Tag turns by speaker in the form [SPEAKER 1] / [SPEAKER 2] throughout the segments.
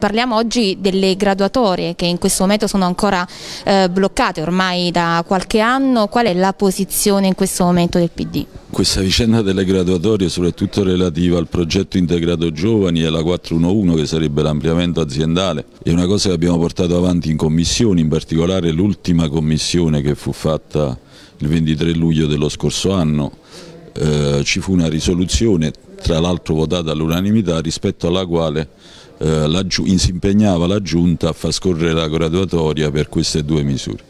[SPEAKER 1] Parliamo oggi delle graduatorie che in questo momento sono ancora eh, bloccate ormai da qualche anno, qual è la posizione in questo momento del PD? Questa vicenda delle graduatorie soprattutto relativa al progetto integrato giovani e alla 411 che sarebbe l'ampliamento aziendale è una cosa che abbiamo portato avanti in commissioni, in particolare l'ultima commissione che fu fatta il 23 luglio dello scorso anno eh, ci fu una risoluzione, tra l'altro votata all'unanimità, rispetto alla quale eh, la, si impegnava la Giunta a far scorrere la graduatoria per queste due misure.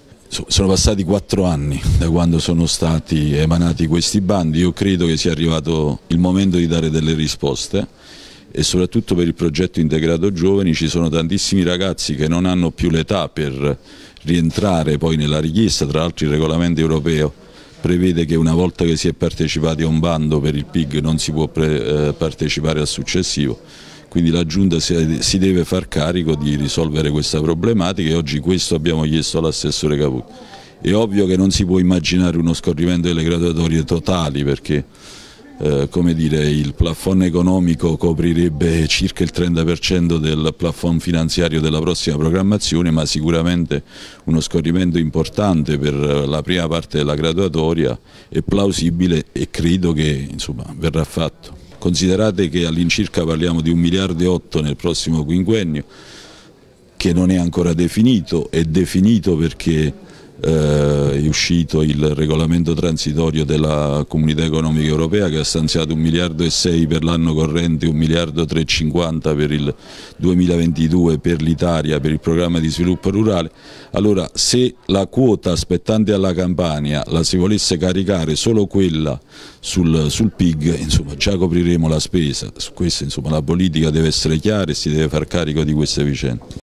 [SPEAKER 1] sono passati quattro anni da quando sono stati emanati questi bandi, io credo che sia arrivato il momento di dare delle risposte e soprattutto per il progetto integrato giovani ci sono tantissimi ragazzi che non hanno più l'età per rientrare poi nella richiesta, tra l'altro il regolamento europeo prevede che una volta che si è partecipati a un bando per il PIG non si può eh, partecipare al successivo, quindi la Giunta si deve far carico di risolvere questa problematica e oggi questo abbiamo chiesto all'assessore Caputo. È ovvio che non si può immaginare uno scorrimento delle graduatorie totali perché eh, come dire, il plafond economico coprirebbe circa il 30% del plafond finanziario della prossima programmazione, ma sicuramente uno scorrimento importante per eh, la prima parte della graduatoria è plausibile e credo che insomma, verrà fatto. Considerate che all'incirca parliamo di 1 miliardo e 8 nel prossimo quinquennio, che non è ancora definito, è definito perché eh, è uscito il regolamento transitorio della Comunità Economica Europea che ha stanziato 1 miliardo e 6 per l'anno corrente, 1 miliardo e 350 per il 2022 per l'Italia, per il programma di sviluppo rurale. Allora se la quota spettante alla Campania la si volesse caricare solo quella sul, sul PIG, insomma già copriremo la spesa. Su questo insomma, la politica deve essere chiara e si deve far carico di queste vicende.